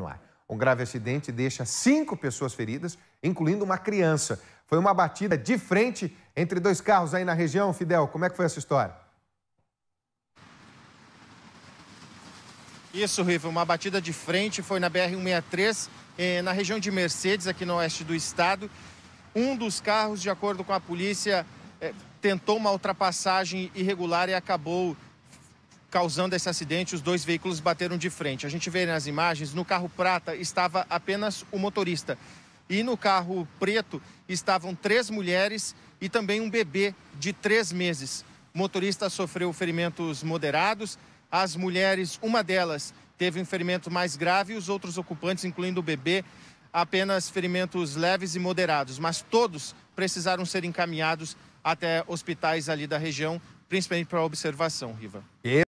no ar. Um grave acidente deixa cinco pessoas feridas, incluindo uma criança. Foi uma batida de frente entre dois carros aí na região. Fidel, como é que foi essa história? Isso, Riva. Uma batida de frente foi na BR-163, eh, na região de Mercedes, aqui no oeste do estado. Um dos carros, de acordo com a polícia, eh, tentou uma ultrapassagem irregular e acabou causando esse acidente, os dois veículos bateram de frente. A gente vê nas imagens, no carro prata estava apenas o motorista. E no carro preto estavam três mulheres e também um bebê de três meses. O motorista sofreu ferimentos moderados. As mulheres, uma delas, teve um ferimento mais grave e os outros ocupantes, incluindo o bebê, apenas ferimentos leves e moderados. Mas todos precisaram ser encaminhados até hospitais ali da região, principalmente para observação, Riva.